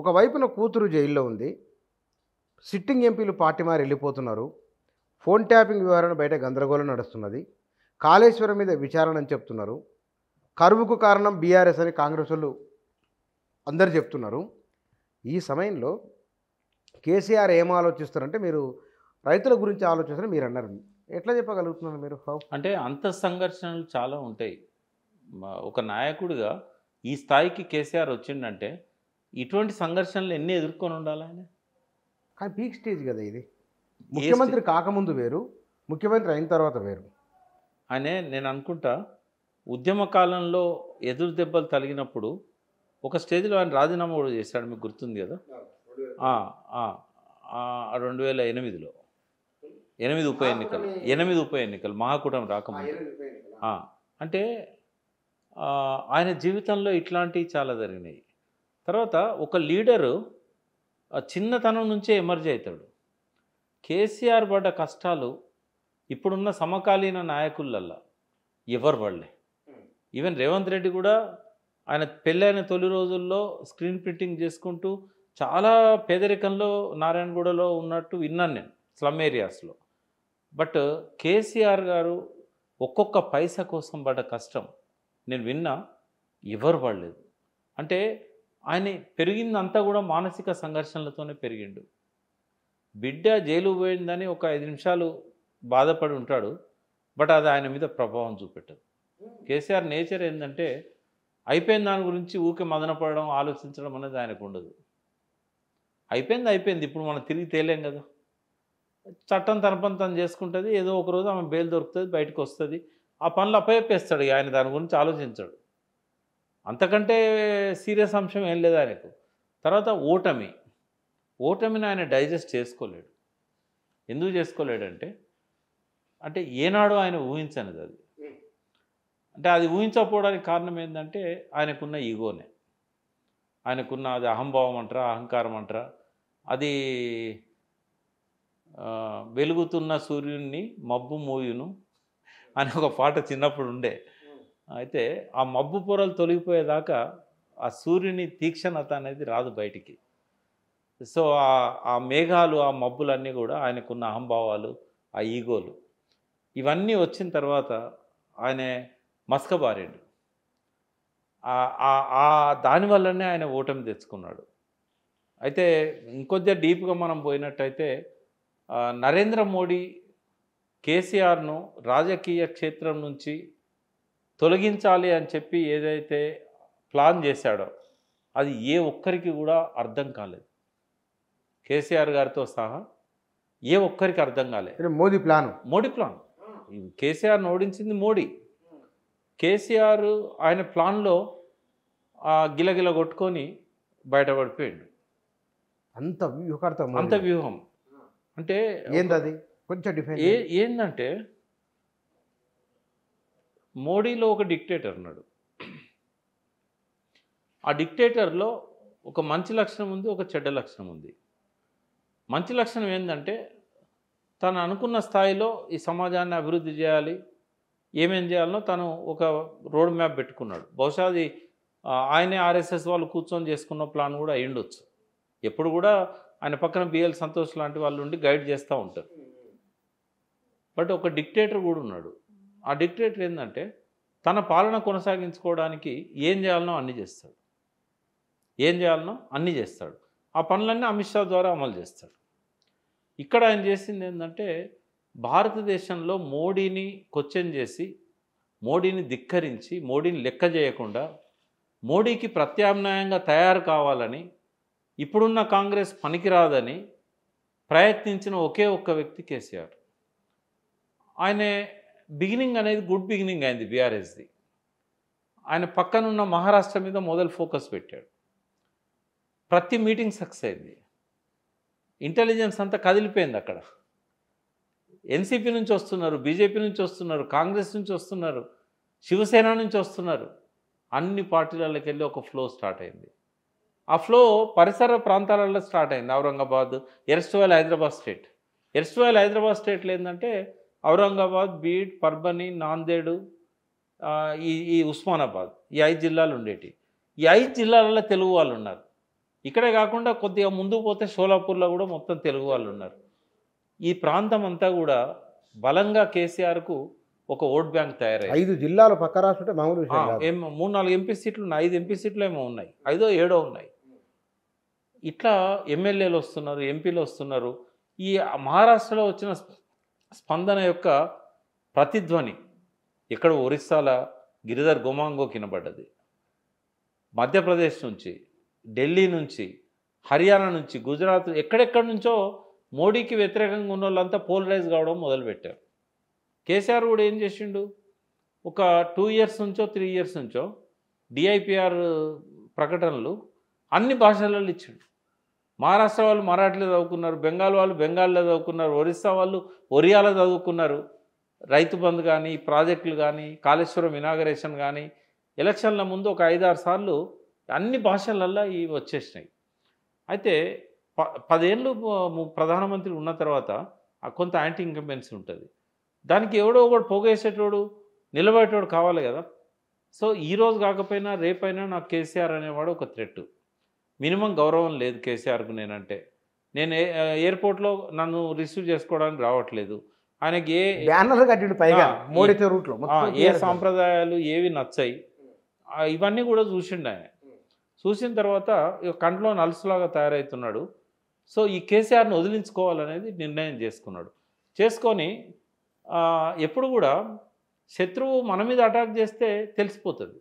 ఒకవైపున కూతురు జైల్లో ఉంది సిట్టింగ్ ఎంపీలు పార్టీ మారి వెళ్ళిపోతున్నారు ఫోన్ ట్యాపింగ్ వివరణ బయట గందరగోళం నడుస్తున్నది కాళేశ్వరం మీద విచారణ అని చెప్తున్నారు కరువుకు కారణం బీఆర్ఎస్ అని కాంగ్రెస్ వాళ్ళు అందరు చెప్తున్నారు ఈ సమయంలో కేసీఆర్ ఏం ఆలోచిస్తారంటే మీరు రైతుల గురించి ఆలోచిస్తారని మీరు అన్నారు ఎట్లా చెప్పగలుగుతున్నారు మీరు అంటే అంత సంఘర్షణలు చాలా ఉంటాయి ఒక నాయకుడిగా ఈ స్థాయికి కేసీఆర్ వచ్చిండంటే ఇటువంటి సంఘర్షణలు ఎన్ని ఎదుర్కొని ఉండాలని కానీ పీక్ స్టేజ్ కదా ఇది ముఖ్యమంత్రి కాకముందు వేరు ముఖ్యమంత్రి అయిన తర్వాత వేరు అనే నేను అనుకుంటా ఉద్యమ కాలంలో ఎదురు దెబ్బలు తగిలినప్పుడు ఒక స్టేజ్లో ఆయన రాజీనామా కూడా చేశాడు మీకు గుర్తుంది కదా రెండు వేల ఎనిమిదిలో ఎనిమిది ఉప ఎన్నికలు ఎనిమిది ఉప ఎన్నికలు మహాకూటమి రాకముందు అంటే ఆయన జీవితంలో ఇట్లాంటివి చాలా జరిగినాయి తర్వాత ఒక లీడరు చిన్నతనం నుంచే ఎమర్జ్ అవుతాడు కేసీఆర్ పడ్డ కష్టాలు ఇప్పుడున్న సమకాలీన నాయకులల్లా ఎవరు వాళ్ళే ఈవెన్ రేవంత్ రెడ్డి కూడా ఆయన పెళ్ళైన తొలి రోజుల్లో స్క్రీన్ ప్రింటింగ్ చేసుకుంటూ చాలా పేదరికంలో నారాయణగూడలో ఉన్నట్టు విన్నాను నేను స్లమ్ ఏరియాస్లో బట్ కేసీఆర్ గారు ఒక్కొక్క పైసా కోసం పడ్డ కష్టం నేను విన్నా ఎవరు పడలేదు అంటే ఆయన పెరిగిందంతా కూడా మానసిక సంఘర్షణలతోనే పెరిగిండు బిడ్డ జైలు పోయిందని ఒక ఐదు నిమిషాలు బాధపడి ఉంటాడు బట్ అది ఆయన మీద ప్రభావం చూపెట్టదు కేసీఆర్ నేచర్ ఏంటంటే అయిపోయిన దాని గురించి ఊకే మదనపడడం ఆలోచించడం అనేది ఆయనకు ఉండదు అయిపోయింది అయిపోయింది ఇప్పుడు మనం తిరిగి తేలేం కదా చట్టం తన పని తను చేసుకుంటుంది ఏదో ఒకరోజు ఆమె బెయిల్ దొరుకుతుంది బయటకు వస్తుంది ఆ పనులు అప్పయప్పేస్తాడు ఆయన దాని గురించి ఆలోచించాడు అంతకంటే సీరియస్ అంశం ఏం లేదు ఆయనకు తర్వాత ఓటమి ఓటమిని ఆయన డైజెస్ట్ చేసుకోలేడు ఎందుకు చేసుకోలేడంటే అంటే ఏనాడు ఆయన ఊహించనిది అది అంటే అది ఊహించకపోవడానికి కారణం ఏంటంటే ఆయనకున్న ఈగోనే ఆయనకున్న అది అహంభావం అంటారా అహంకారం అంటారా అది వెలుగుతున్న సూర్యుడిని మబ్బు మూయును అని ఒక పాట చిన్నప్పుడు ఉండే అయితే ఆ మబ్బు పొరలు తొలగిపోయేదాకా ఆ సూర్యుని తీక్షణత అనేది రాదు బయటికి సో ఆ మేఘాలు ఆ మబ్బులన్నీ కూడా ఆయనకున్న అహంభావాలు ఆ ఈగోలు ఇవన్నీ వచ్చిన తర్వాత ఆయన మస్కబారాడు దానివల్లనే ఆయన ఓటమి తెచ్చుకున్నాడు అయితే ఇంకొద్ది డీప్గా మనం పోయినట్టయితే నరేంద్ర మోడీ కేసీఆర్ను రాజకీయ క్షేత్రం నుంచి తొలగించాలి అని చెప్పి ఏదైతే ప్లాన్ చేశాడో అది ఏ ఒక్కరికి కూడా అర్థం కాలేదు కేసీఆర్ గారితో సహా ఏ ఒక్కరికి అర్థం కాలేదు మోదీ ప్లాన్ మోడీ ప్లాన్ కేసీఆర్ ఓడించింది మోడీ కేసీఆర్ ఆయన ప్లాన్లో గిలగిల కొట్టుకొని బయటపడిపోయాడు అంత వ్యూహకర్త అంత వ్యూహం అంటే ఏంటది కొంచెం డిఫరెంట్ ఏంటంటే మోడీలో ఒక డిక్టేటర్ ఉన్నాడు ఆ డిక్టేటర్లో ఒక మంచి లక్షణం ఉంది ఒక చెడ్డ లక్షణం ఉంది మంచి లక్షణం ఏంటంటే తను అనుకున్న స్థాయిలో ఈ సమాజాన్ని అభివృద్ధి చేయాలి ఏమేం చేయాలనో తను ఒక రోడ్ మ్యాప్ పెట్టుకున్నాడు బహుశా అది ఆయనే ఆర్ఎస్ఎస్ వాళ్ళు కూర్చొని చేసుకున్న ప్లాన్ కూడా అయ్యుండొచ్చు ఎప్పుడు కూడా ఆయన పక్కన బిఎల్ సంతోష్ లాంటి వాళ్ళు ఉండి గైడ్ చేస్తూ ఉంటారు బట్ ఒక డిక్టేటర్ కూడా ఉన్నాడు ఆ డిక్టేటర్ ఏంటంటే తన పాలన కొనసాగించుకోవడానికి ఏం చేయాలనో అన్నీ చేస్తాడు ఏం చేయాలనో అన్నీ చేస్తాడు ఆ పనులన్నీ అమిత్ షా ద్వారా అమలు చేస్తాడు ఇక్కడ ఆయన చేసింది ఏంటంటే భారతదేశంలో మోడీని క్వశ్చన్ చేసి మోడీని ధిక్కరించి మోడీని లెక్క చేయకుండా మోడీకి ప్రత్యామ్నాయంగా తయారు కావాలని ఇప్పుడున్న కాంగ్రెస్ పనికిరాదని ప్రయత్నించిన ఒకే ఒక్క వ్యక్తి కేసీఆర్ ఆయనే బిగినింగ్ అనేది గుడ్ బిగినింగ్ అయింది బీఆర్ఎస్ది ఆయన పక్కనున్న మహారాష్ట్ర మీద మొదలు ఫోకస్ పెట్టాడు ప్రతి మీటింగ్ సక్సెస్ అయింది ఇంటెలిజెన్స్ అంతా కదిలిపోయింది అక్కడ ఎన్సీపీ నుంచి వస్తున్నారు బీజేపీ నుంచి వస్తున్నారు కాంగ్రెస్ నుంచి వస్తున్నారు శివసేన నుంచి వస్తున్నారు అన్ని పార్టీలకి వెళ్ళి ఒక ఫ్లో స్టార్ట్ అయింది ఆ ఫ్లో పరిసర ప్రాంతాలలో స్టార్ట్ అయింది Aurangabad erstwhile Hyderabad state erstwhile Hyderabad స్టేట్లో ఏంటంటే ఔరంగాబాద్ బీడ్ పర్బని నాందేడు ఈ ఈ ఉస్మానాబాద్ ఈ ఐదు జిల్లాలు ఉండేటి ఈ ఐదు జిల్లాలలో తెలుగు వాళ్ళు ఉన్నారు ఇక్కడే కాకుండా కొద్దిగా ముందు పోతే సోలాపూర్లో కూడా మొత్తం తెలుగు వాళ్ళు ఉన్నారు ఈ ప్రాంతం అంతా కూడా బలంగా కేసీఆర్కు ఒక ఓట్ బ్యాంక్ తయారై ఐదు జిల్లాలు పక్క రాష్ట్రంటే మామూలు మూడు నాలుగు ఎంపీ సీట్లు ఉన్నాయి ఐదు ఎంపీ సీట్లు ఏమో ఉన్నాయి ఐదో ఏడో ఉన్నాయి ఇట్లా ఎమ్మెల్యేలు వస్తున్నారు ఎంపీలు వస్తున్నారు ఈ మహారాష్ట్రలో వచ్చిన స్పందన యొక్క ప్రతిధ్వని ఇక్కడ ఒరిస్సాల గిరిధర్ గుమాంగో కినబడ్డది మధ్యప్రదేశ్ నుంచి ఢిల్లీ నుంచి హర్యానా నుంచి గుజరాత్ ఎక్కడెక్కడి నుంచో మోడీకి వ్యతిరేకంగా ఉన్న వాళ్ళంతా పోలరైజ్ కావడం మొదలుపెట్టారు కేసీఆర్ కూడా ఏం చేసిండు ఒక టూ ఇయర్స్ నుంచో త్రీ ఇయర్స్ నుంచో డిఐపిఆర్ ప్రకటనలు అన్ని భాషలలో ఇచ్చిండు మహారాష్ట్ర వాళ్ళు మరాఠీలో చదువుకున్నారు బెంగాల్ వాళ్ళు బెంగాల్లో చదువుకున్నారు ఒరిస్సా వాళ్ళు ఒరియాలో చదువుకున్నారు రైతు బంధు కానీ ప్రాజెక్టులు కానీ కాళేశ్వరం ఇనాగరేషన్ కానీ ఎలక్షన్ల ముందు ఒక ఐదారు సార్లు అన్ని భాషలల్లో ఇవి వచ్చేసినాయి అయితే ప పదేళ్ళు ప్రధానమంత్రి ఉన్న తర్వాత కొంత యాంటీ ఇంకంపెన్సీ ఉంటుంది దానికి ఎవడో ఒకడు పోగేసేటోడు నిలబడేటోడు కావాలి కదా సో ఈరోజు కాకపోయినా రేపైనా నాకు కేసీఆర్ అనేవాడు ఒక థ్రెట్టు మినిమం గౌరవం లేదు కేసీఆర్కు నేనంటే నేను ఎయిర్పోర్ట్లో నన్ను రిసీవ్ చేసుకోవడానికి రావట్లేదు ఆయనకి ఏ బ్యానర్ కట్టి పైగా మోడీతో రూట్లో ఏ సాంప్రదాయాలు ఏవి నచ్చాయి ఇవన్నీ కూడా చూసిండు ఆయన చూసిన తర్వాత కంట్లో నలుసులాగా తయారవుతున్నాడు సో ఈ కేసీఆర్ని వదిలించుకోవాలనేది నిర్ణయం చేసుకున్నాడు చేసుకొని ఎప్పుడు కూడా శత్రువు మన మీద అటాక్ చేస్తే తెలిసిపోతుంది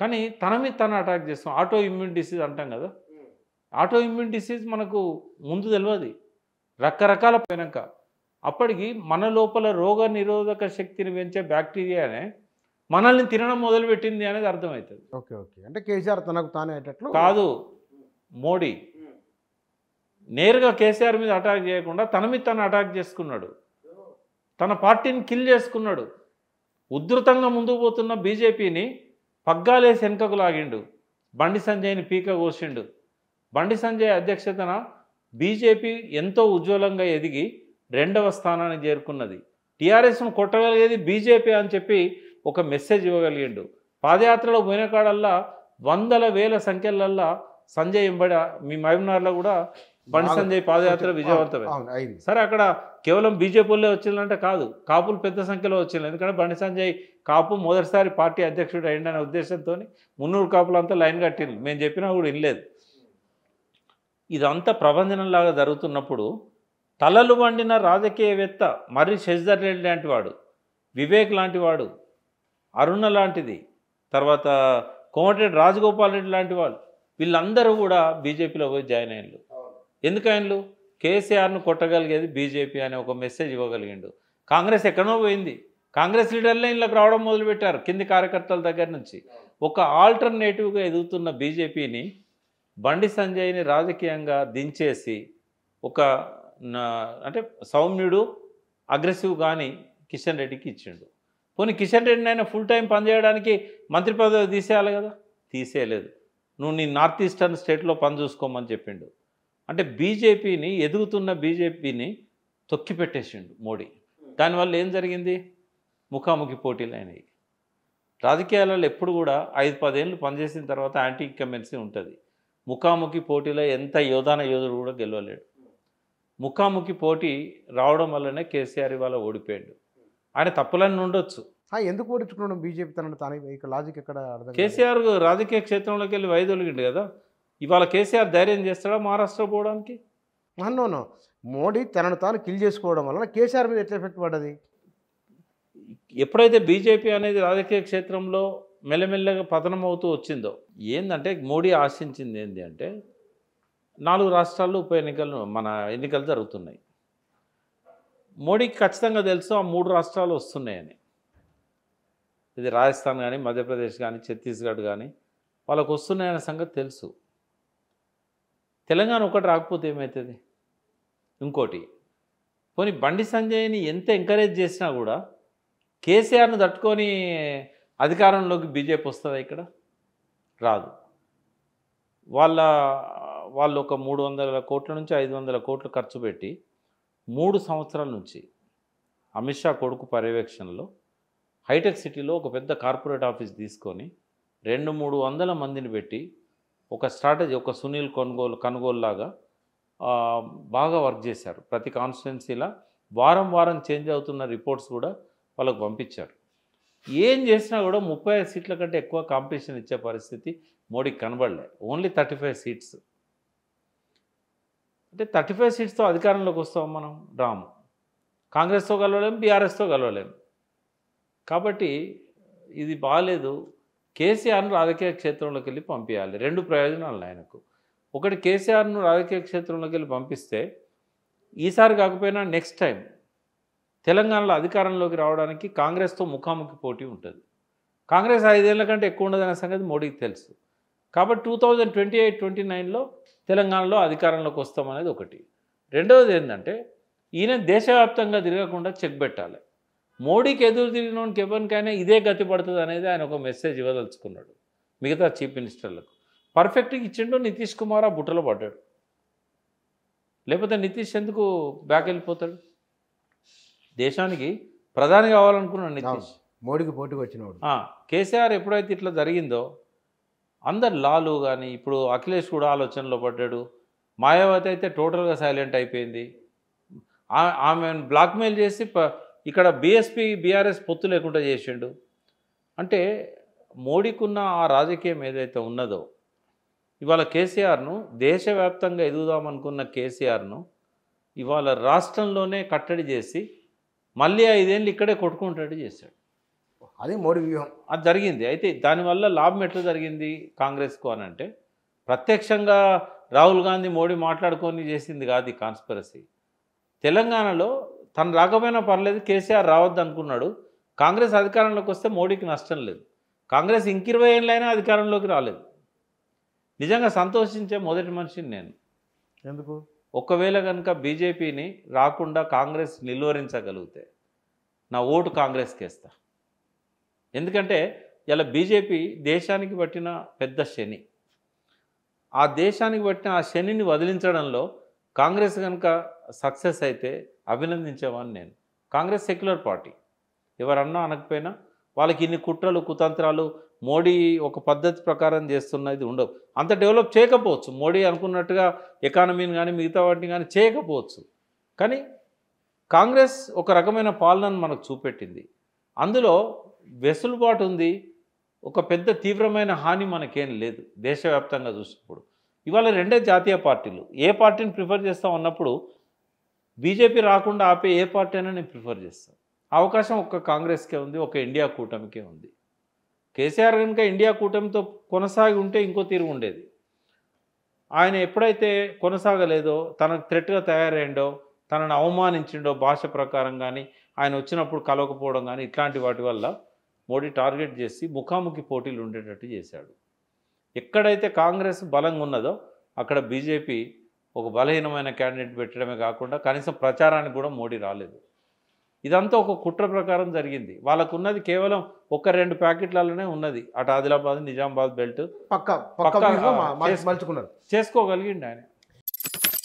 కానీ తన మీద తను అటాక్ చేస్తాం ఆటో ఇమ్యూన్ డిసీజ్ అంటాం కదా ఆటో ఇమ్యూన్ డిసీజ్ మనకు ముందు తెలియదు రకరకాల పోయినాక అప్పటికి మన లోపల రోగ నిరోధక శక్తిని పెంచే బ్యాక్టీరియానే మనల్ని తినడం మొదలుపెట్టింది అనేది అర్థమవుతుంది ఓకే ఓకే అంటే కేసీఆర్ తనకు తానేటట్లు కాదు మోడీ నేరుగా కేసీఆర్ మీద అటాక్ చేయకుండా తన మీద తను అటాక్ చేసుకున్నాడు తన పార్టీని కిల్ చేసుకున్నాడు ఉధృతంగా ముందుకు పోతున్న బీజేపీని పగ్గాలేసి వెనుకకు లాగిండు బండి సంజయ్ని పీక కోసిండు బండి సంజయ్ అధ్యక్షతన బీజేపీ ఎంతో ఉజ్వలంగా ఎదిగి రెండవ స్థానాన్ని చేరుకున్నది టీఆర్ఎస్ను కొట్టగలిగేది బీజేపీ అని చెప్పి ఒక మెసేజ్ ఇవ్వగలిగిండు పాదయాత్రలో పోయిన కాడల్లా వందల వేల సంఖ్యలల్లా సంజయ్ ఇంబడ మీ మహబూబ్నగర్లో కూడా బండి సంజయ్ పాదయాత్ర విజయవంతమే సరే అక్కడ కేవలం బీజేపీలో వచ్చిందంటే కాదు కాపులు పెద్ద సంఖ్యలో వచ్చింది ఎందుకంటే బండి సంజయ్ కాపు మొదటిసారి పార్టీ అధ్యక్షుడు అయిండనే ఉద్దేశంతో మున్నూరు కాపులంతా లైన్ కట్టింది మేము చెప్పినా కూడా వినలేదు ఇదంతా ప్రబంధనంలాగా జరుగుతున్నప్పుడు తలలు వండిన రాజకీయవేత్త మర్రి శశిధర్ రెడ్డి లాంటి వాడు వివేక్ లాంటి వాడు అరుణ లాంటిది తర్వాత కోమటిరెడ్డి రాజగోపాల్ రెడ్డి లాంటి వాళ్ళు వీళ్ళందరూ కూడా బీజేపీలో పోయి జాయిన్ అయ్యారు ఎందుకు ఆయనలు కేసీఆర్ను కొట్టగలిగేది బీజేపీ అనే ఒక మెసేజ్ ఇవ్వగలిగిండు కాంగ్రెస్ ఎక్కడో పోయింది కాంగ్రెస్ లీడర్లే ఇళ్ళకి రావడం మొదలుపెట్టారు కింది కార్యకర్తల దగ్గర నుంచి ఒక ఆల్టర్నేటివ్గా ఎదుగుతున్న బీజేపీని బండి సంజయ్ని రాజకీయంగా దించేసి ఒక అంటే సౌమ్యుడు అగ్రెసివ్ కానీ కిషన్ రెడ్డికి ఇచ్చిండు పోనీ కిషన్ రెడ్డిని ఆయన ఫుల్ టైం పనిచేయడానికి మంత్రి పదవి తీసేయాలి కదా తీసేయలేదు నువ్వు నీ నార్త్ ఈస్టర్న్ స్టేట్లో పని చూసుకోమని చెప్పిండు అంటే బీజేపీని ఎదుగుతున్న బీజేపీని తొక్కిపెట్టేసిండు మోడీ దానివల్ల ఏం జరిగింది ముఖాముఖి పోటీలు అయినాయి రాజకీయాలలో ఎప్పుడు కూడా ఐదు పదేళ్ళు పనిచేసిన తర్వాత యాంటీ ఇన్కంబెన్సీ ఉంటుంది ముఖాముఖి పోటీలో ఎంత యోధాన యోధుడు కూడా గెలవలేడు ముఖాముఖి పోటీ రావడం వల్లనే కేసీఆర్ ఇవాళ ఓడిపోయాడు ఆయన తప్పులన్నీ ఉండొచ్చు ఎందుకు ఓడించుకున్నాడు బీజేపీ తన లాజిక్ ఎక్కడ కేసీఆర్ రాజకీయ క్షేత్రంలోకి వెళ్ళి వైదొలిగిండు కదా ఇవాళ కేసీఆర్ ధైర్యం చేస్తాడా మహారాష్ట్ర పోవడానికి అన్నోను మోడీ తనను తాను కిల్ చేసుకోవడం వలన కేసీఆర్ మీద ఎట్లా ఎఫెక్ట్ పడ్డది ఎప్పుడైతే బీజేపీ అనేది రాజకీయ క్షేత్రంలో మెల్లమెల్లగా పతనం అవుతూ వచ్చిందో ఏంటంటే మోడీ ఆశించింది ఏంటి అంటే నాలుగు రాష్ట్రాల్లో ఉప ఎన్నికలు మన ఎన్నికలు జరుగుతున్నాయి మోడీకి ఖచ్చితంగా తెలుసు ఆ మూడు రాష్ట్రాలు వస్తున్నాయని ఇది రాజస్థాన్ కానీ మధ్యప్రదేశ్ కానీ ఛత్తీస్గఢ్ కానీ వాళ్ళకు వస్తున్నాయనే సంగతి తెలుసు తెలంగాణ ఒకటి రాకపోతే ఏమవుతుంది ఇంకోటి పోనీ బండి సంజయ్ని ఎంత ఎంకరేజ్ చేసినా కూడా కేసీఆర్ను తట్టుకొని అధికారంలోకి బీజేపీ వస్తుందా ఇక్కడ రాదు వాళ్ళ వాళ్ళు ఒక మూడు వందల కోట్ల నుంచి ఐదు వందల కోట్లు ఖర్చు పెట్టి మూడు సంవత్సరాల నుంచి అమిత్ షా కొడుకు పర్యవేక్షణలో హైటెక్ సిటీలో ఒక పెద్ద కార్పొరేట్ ఆఫీస్ తీసుకొని రెండు మూడు వందల మందిని పెట్టి ఒక స్ట్రాటజీ ఒక సునీల్ కొనుగోలు కొనుగోలులాగా బాగా వర్క్ చేశారు ప్రతి కాన్స్టిట్యున్సీలా వారం వారం చేంజ్ అవుతున్న రిపోర్ట్స్ కూడా వాళ్ళకు పంపించారు ఏం చేసినా కూడా ముప్పై సీట్ల కంటే ఎక్కువ కాంపిటీషన్ ఇచ్చే పరిస్థితి మోడీకి కనబడలే ఓన్లీ థర్టీ ఫైవ్ సీట్స్ అంటే థర్టీ ఫైవ్ సీట్స్తో అధికారంలోకి వస్తాం మనం రాము కాంగ్రెస్తో కలవలేం బీఆర్ఎస్తో కలవలేము కాబట్టి ఇది బాగాలేదు కేసీఆర్ను రాజకీయ క్షేత్రంలోకి వెళ్ళి పంపించాలి రెండు ప్రయోజనాలు ఆయనకు ఒకటి కేసీఆర్ను రాజకీయ క్షేత్రంలోకి వెళ్ళి పంపిస్తే ఈసారి కాకపోయినా నెక్స్ట్ టైం తెలంగాణలో అధికారంలోకి రావడానికి కాంగ్రెస్తో ముఖాముఖి పోటీ ఉంటుంది కాంగ్రెస్ ఐదేళ్ల కంటే ఎక్కువ ఉండదనే సంగతి మోడీకి తెలుసు కాబట్టి two thousand twenty eight twenty నైన్లో తెలంగాణలో అధికారంలోకి వస్తామనేది ఒకటి రెండవది ఏంటంటే ఈయన దేశవ్యాప్తంగా తిరగకుండా చెక్ పెట్టాలి మోడీకి ఎదురు తిరిగినోనికి ఎవరికైనా ఇదే గతి పడుతుంది అనేది ఆయన ఒక మెసేజ్ ఇవ్వదలుచుకున్నాడు మిగతా చీఫ్ మినిస్టర్లకు పర్ఫెక్ట్గా ఇచ్చిండు నితీష్ కుమార్ ఆ బుట్టలో పడ్డాడు లేకపోతే నితీష్ ఎందుకు బ్యాక్ వెళ్ళిపోతాడు దేశానికి ప్రధాని కావాలనుకున్నాడు నితీష్ మోడీకి పోటీకి వచ్చినవాడు కేసీఆర్ ఎప్పుడైతే ఇట్లా జరిగిందో అందరు లాలు కానీ ఇప్పుడు అఖిలేష్ కూడా ఆలోచనలో పడ్డాడు మాయావతి అయితే టోటల్గా సైలెంట్ అయిపోయింది ఆమెను బ్లాక్మెయిల్ చేసి ఇక్కడ బీఎస్పీ బీఆర్ఎస్ పొత్తు లేకుండా చేసిండు అంటే మోడీకున్న ఆ రాజకీయం ఏదైతే ఉన్నదో ఇవాళ కేసీఆర్ను దేశవ్యాప్తంగా ఎదుగుదామనుకున్న కేసీఆర్ను ఇవాళ రాష్ట్రంలోనే కట్టడి చేసి మళ్ళీ ఐదేళ్ళు ఇక్కడే కొట్టుకుంటాడు చేశాడు అది మోడీ వ్యూహం అది జరిగింది అయితే దానివల్ల లాభం ఎట్లా జరిగింది కాంగ్రెస్కు అని అంటే ప్రత్యక్షంగా రాహుల్ గాంధీ మోడీ మాట్లాడుకొని చేసింది కాదు ఈ కాన్స్పిరసీ తెలంగాణలో తను రాకపోయినా పర్లేదు కేసీఆర్ రావద్దు అనుకున్నాడు కాంగ్రెస్ అధికారంలోకి వస్తే మోడీకి నష్టం లేదు కాంగ్రెస్ ఇరవై ఏళ్ళైనా అధికారంలోకి రాలేదు నిజంగా సంతోషించే మొదటి మనిషిని నేను ఎందుకు ఒకవేళ కనుక బీజేపీని రాకుండా కాంగ్రెస్ నిలువరించగలిగితే నా ఓటు కాంగ్రెస్కి వేస్తా ఎందుకంటే ఇలా బీజేపీ దేశానికి పట్టిన పెద్ద శని ఆ దేశానికి పట్టిన ఆ శనిని వదిలించడంలో కాంగ్రెస్ కనుక సక్సెస్ అయితే అభినందించేవాడిని నేను కాంగ్రెస్ సెక్యులర్ పార్టీ ఎవరన్నా అనకపోయినా వాళ్ళకి ఇన్ని కుట్రలు కుతంత్రాలు మోడీ ఒక పద్ధతి ప్రకారం చేస్తున్నది ఉండవు అంత డెవలప్ చేయకపోవచ్చు మోడీ అనుకున్నట్టుగా ఎకానమీని కానీ మిగతా వాటిని కానీ చేయకపోవచ్చు కానీ కాంగ్రెస్ ఒక రకమైన పాలనను మనకు చూపెట్టింది అందులో వెసులుబాటు ఉంది ఒక పెద్ద తీవ్రమైన హాని మనకేం లేదు దేశవ్యాప్తంగా చూసినప్పుడు ఇవాళ రెండే జాతీయ పార్టీలు ఏ పార్టీని ప్రిఫర్ చేస్తాం అన్నప్పుడు బీజేపీ రాకుండా ఆపే ఏ పార్టీ అయినా నేను ప్రిఫర్ చేస్తాను అవకాశం ఒక్క కాంగ్రెస్కే ఉంది ఒక ఇండియా కూటమికే ఉంది కేసీఆర్ కనుక ఇండియా కూటమితో కొనసాగి ఉంటే ఇంకో తీరు ఉండేది ఆయన ఎప్పుడైతే కొనసాగలేదో తనకు థ్రెట్గా తయారైండో తనను అవమానించిండో భాష ప్రకారం కానీ ఆయన వచ్చినప్పుడు కలవకపోవడం కానీ ఇట్లాంటి వాటి వల్ల మోడీ టార్గెట్ చేసి ముఖాముఖి పోటీలు ఉండేటట్టు చేశాడు ఎక్కడైతే కాంగ్రెస్ బలంగా ఉన్నదో అక్కడ బీజేపీ ఒక బలహీనమైన క్యాండిడేట్ పెట్టడమే కాకుండా కనీసం ప్రచారానికి కూడా మోడీ రాలేదు ఇదంతా ఒక కుట్ర ప్రకారం జరిగింది వాళ్ళకున్నది కేవలం ఒక రెండు ప్యాకెట్లలోనే ఉన్నది అటు ఆదిలాబాద్ నిజామాబాద్ బెల్ట్ పక్క పక్క చేసుకోగలిగిండి ఆయన